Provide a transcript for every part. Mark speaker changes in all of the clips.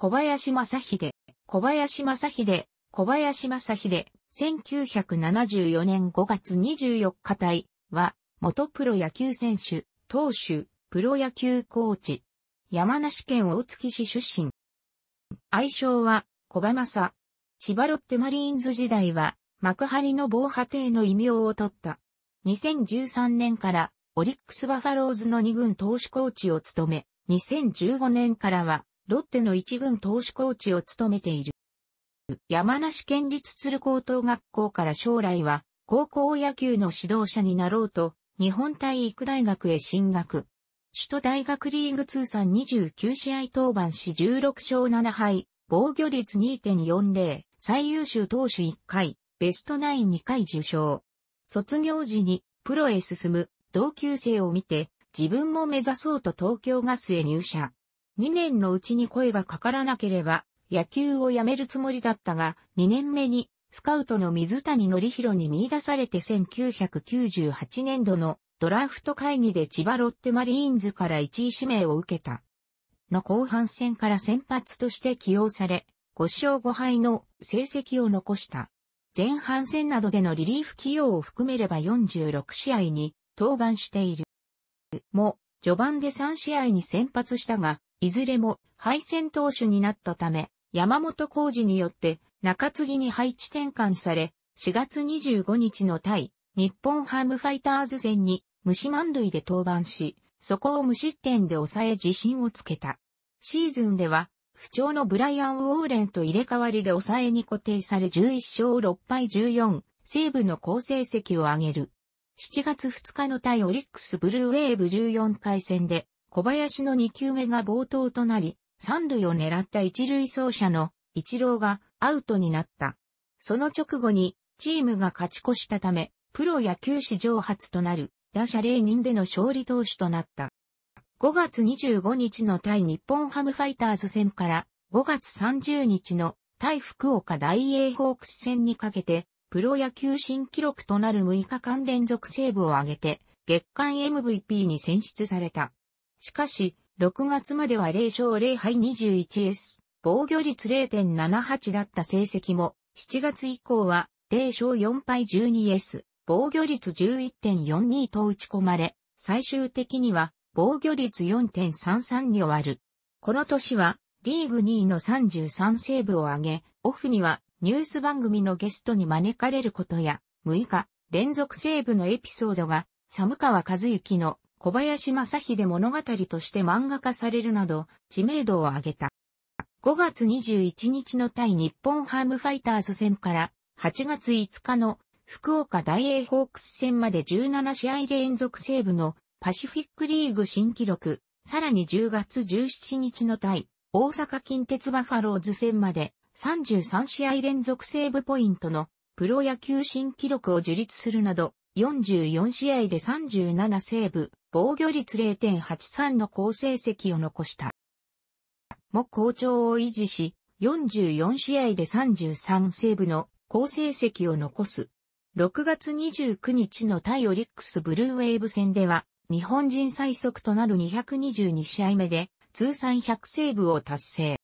Speaker 1: 小林正秀、小林正秀、小林正秀、1974年5月24日隊は、元プロ野球選手、投手、プロ野球コーチ、山梨県大月市出身。愛称は、小林正。千葉ロッテマリーンズ時代は、幕張の防波堤の異名を取った。2013年から、オリックスバファローズの2軍投手コーチを務め、2015年からは、ロッテの一軍投手コーチを務めている。山梨県立鶴高等学校から将来は高校野球の指導者になろうと日本体育大学へ進学。首都大学リーグ通算29試合登板し16勝7敗、防御率2.40、最優秀投手1回、ベストナイン2回受賞。卒業時にプロへ進む同級生を見て自分も目指そうと東京ガスへ入社。2年のうちに声がかからなければ、野球をやめるつもりだったが、2年目に、スカウトの水谷則弘に見出されて1998年度のドラフト会議で千葉ロッテマリーンズから1位指名を受けた。の後半戦から先発として起用され、5勝5敗の成績を残した。前半戦などでのリリーフ起用を含めれば46試合に登板している。も、序盤で3試合に先発したが、いずれも敗戦投手になったため、山本浩二によって中継ぎに配置転換され、4月25日の対日本ハムファイターズ戦に無視満塁で登板し、そこを無失点で抑え自信をつけた。シーズンでは、不調のブライアン・ウォーレンと入れ替わりで抑えに固定され11勝6敗14、西部の好成績を上げる。7月2日の対オリックスブルーウェーブ14回戦で、小林の2球目が冒頭となり、三塁を狙った一塁走者の一郎がアウトになった。その直後にチームが勝ち越したため、プロ野球史上初となる打者0人での勝利投手となった。5月25日の対日本ハムファイターズ戦から5月30日の対福岡大英ホークス戦にかけてプロ野球新記録となる6日間連続セーブを挙げて、月間 MVP に選出された。しかし、6月までは0勝0敗 21S、防御率0.78だった成績も、7月以降は0勝4敗 12S、防御率11.42と打ち込まれ、最終的には防御率4.33に終わる。この年は、リーグ2位の33セーブを挙げ、オフにはニュース番組のゲストに招かれることや、6日、連続セーブのエピソードが、寒川和幸の小林正秀物語として漫画化されるなど、知名度を上げた。5月21日の対日本ハムファイターズ戦から、8月5日の福岡大英ホークス戦まで17試合連続セーブのパシフィックリーグ新記録、さらに10月17日の対大阪近鉄バファローズ戦まで33試合連続セーブポイントのプロ野球新記録を樹立するなど、44試合で37セーブ、防御率0.83の好成績を残した。も好調を維持し、44試合で33セーブの好成績を残す。6月29日の対オリックスブルーウェーブ戦では、日本人最速となる222試合目で、通算100セーブを達成。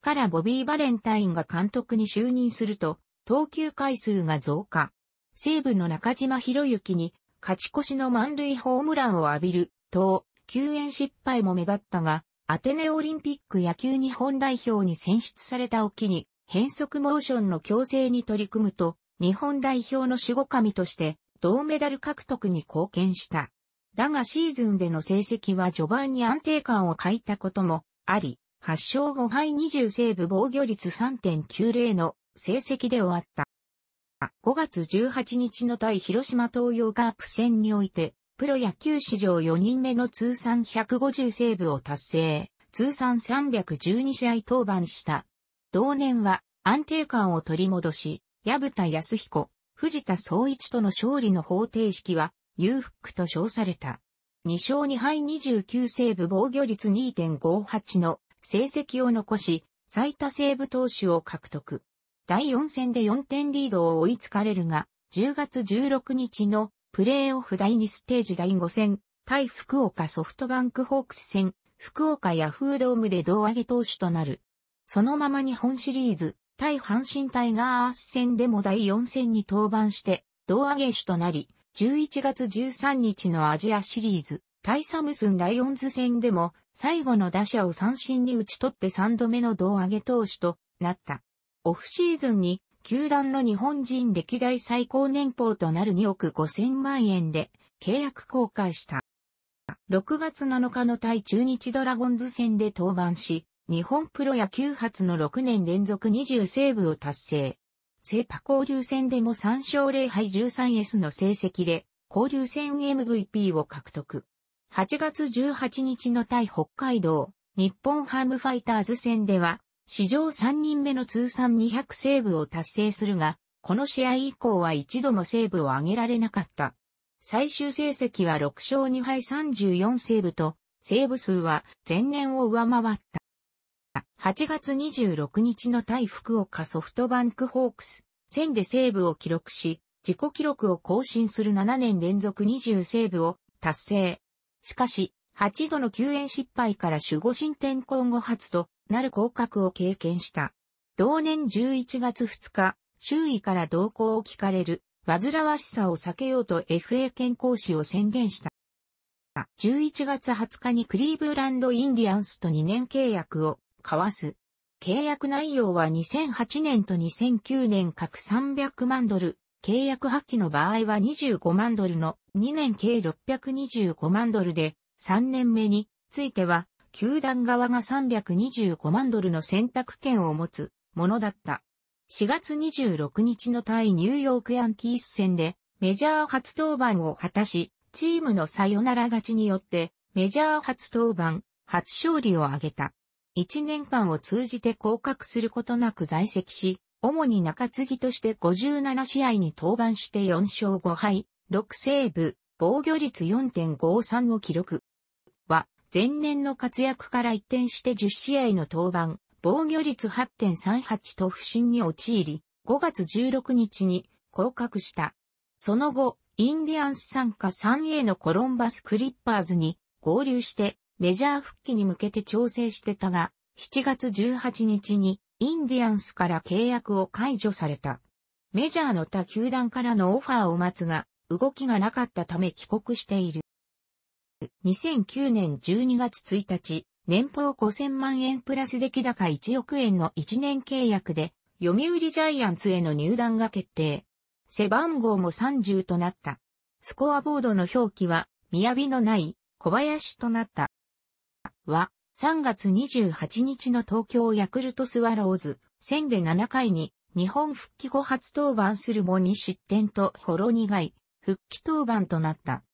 Speaker 1: からボビー・バレンタインが監督に就任すると、投球回数が増加。西武の中島博之に勝ち越しの満塁ホームランを浴びると、救援失敗も目立ったが、アテネオリンピック野球日本代表に選出された沖に、変則モーションの強制に取り組むと、日本代表の守護神として、銅メダル獲得に貢献した。だがシーズンでの成績は序盤に安定感を欠いたこともあり、8勝5敗20セーブ防御率3.90の成績で終わった。5月18日の対広島東洋カープ戦において、プロ野球史上4人目の通算150セーブを達成、通算312試合登板した。同年は安定感を取り戻し、矢田康彦、藤田総一との勝利の方程式は、裕福と称された。2勝2敗29セーブ防御率2.58の成績を残し、最多セーブ投手を獲得。第4戦で4点リードを追いつかれるが、10月16日のプレーオフ第2ステージ第5戦、対福岡ソフトバンクホークス戦、福岡ヤフードームで胴上げ投手となる。そのまま日本シリーズ、対阪神タイガース戦でも第4戦に登板して、胴上げ手となり、11月13日のアジアシリーズ、タイサムスンライオンズ戦でも最後の打者を三振に打ち取って三度目の胴上げ投手となった。オフシーズンに球団の日本人歴代最高年俸となる2億5000万円で契約公開した。6月7日の対中日ドラゴンズ戦で登板し、日本プロ野球初の6年連続20セーブを達成。セーパ交流戦でも3勝0敗 13S の成績で、交流戦 MVP を獲得。8月18日の対北海道、日本ハムファイターズ戦では、史上3人目の通算200セーブを達成するが、この試合以降は一度もセーブを上げられなかった。最終成績は6勝2敗34セーブと、セーブ数は前年を上回った。8月26日の対福岡ソフトバンクホークス戦でセーブを記録し、自己記録を更新する7年連続20セーブを達成。しかし、8度の救援失敗から守護神転向後初となる降格を経験した。同年11月2日、周囲から動向を聞かれる、煩わしさを避けようと FA 健康士を宣言した。11月20日にクリーブランド・インディアンスと2年契約を交わす。契約内容は2008年と2009年各300万ドル、契約破棄の場合は25万ドルの2年計625万ドルで、3年目については、球団側が325万ドルの選択権を持つものだった。4月26日の対ニューヨークヤンキース戦でメジャー初登板を果たし、チームのサヨナラ勝ちによってメジャー初登板、初勝利を挙げた。1年間を通じて降格することなく在籍し、主に中継ぎとして57試合に登板して4勝5敗、6セーブ、防御率4.53を記録。は、前年の活躍から一転して10試合の登板、防御率8.38と不振に陥り、5月16日に降格した。その後、インディアンス参加 3A のコロンバスクリッパーズに合流してメジャー復帰に向けて調整してたが、7月18日にインディアンスから契約を解除された。メジャーの他球団からのオファーを待つが、動きがなかったため帰国している。2009年12月1日、年俸5000万円プラス出来高1億円の1年契約で、読売ジャイアンツへの入団が決定。背番号も30となった。スコアボードの表記は、雅のない、小林となった。は、3月28日の東京ヤクルトスワローズ戦で7回に日本復帰後初登板するも2失点とほろ苦い復帰登板となった。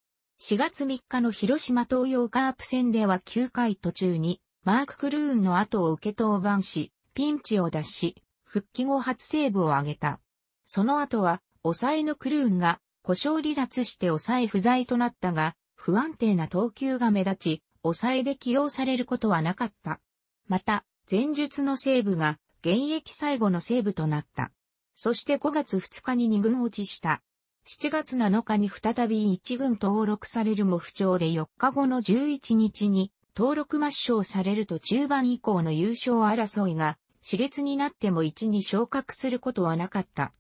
Speaker 1: 4月3日の広島東洋カープ戦では9回途中にマーク・クルーンの後を受け登板し、ピンチを脱し、復帰後初セーブを挙げた。その後は、抑えのクルーンが故障離脱して抑え不在となったが、不安定な投球が目立ち、抑えで起用されることはなかった。また、前述の西部が現役最後の西部となった。そして5月2日に2軍落ちした。7月7日に再び1軍登録されるも不調で4日後の11日に登録抹消されると中盤以降の優勝争いが熾烈になっても1に昇格することはなかった。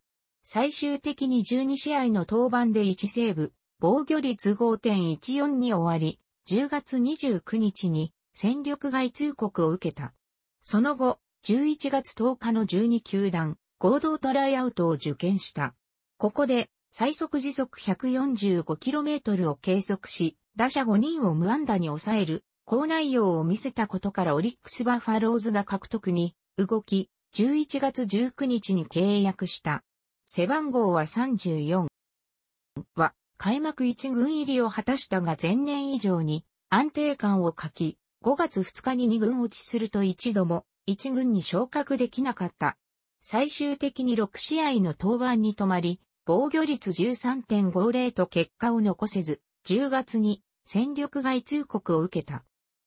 Speaker 1: 最終的に12試合の登板で1セーブ、防御率5.14に終わり、10月29日に戦力外通告を受けた。その後、11月10日の12球団合同トライアウトを受験した。ここで最速時速 145km を計測し、打者5人を無安打に抑える高内容を見せたことからオリックスバファローズが獲得に動き、11月19日に契約した。背番号は34は開幕1軍入りを果たしたが前年以上に安定感を欠き、5月2日に2軍落ちすると一度も1軍に昇格できなかった。最終的に6試合の登板に止まり、防御率13.50と結果を残せず、10月に戦力外通告を受けた。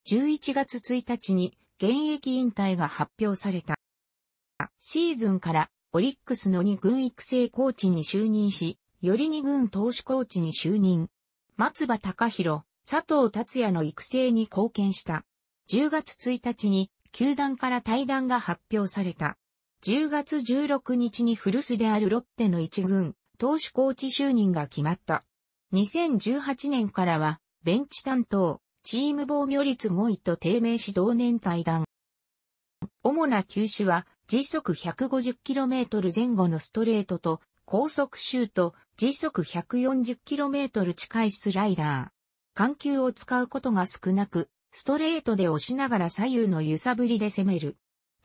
Speaker 1: 11月1日に現役引退が発表された。シーズンからオリックスの2軍育成コーチに就任し、より二軍投手コーチに就任。松葉隆弘、佐藤達也の育成に貢献した。10月1日に球団から対談が発表された。10月16日に古巣であるロッテの一軍、投手コーチ就任が決まった。2018年からは、ベンチ担当、チーム防御率5位と低迷し同年対談。主な球種は、時速 150km 前後のストレートと高速シュート、時速 140km 近いスライダー。緩急を使うことが少なく、ストレートで押しながら左右の揺さぶりで攻める。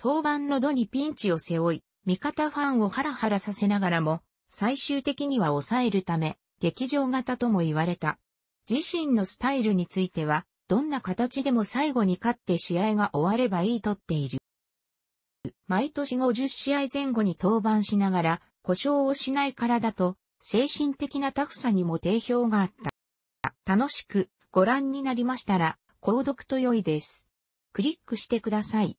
Speaker 1: 登板の度にピンチを背負い、味方ファンをハラハラさせながらも、最終的には抑えるため、劇場型とも言われた。自身のスタイルについては、どんな形でも最後に勝って試合が終わればいいとっている。毎年50試合前後に登板しながら、故障をしない体と、精神的なタフさにも定評があった。楽しくご覧になりましたら、購読と良いです。クリックしてください。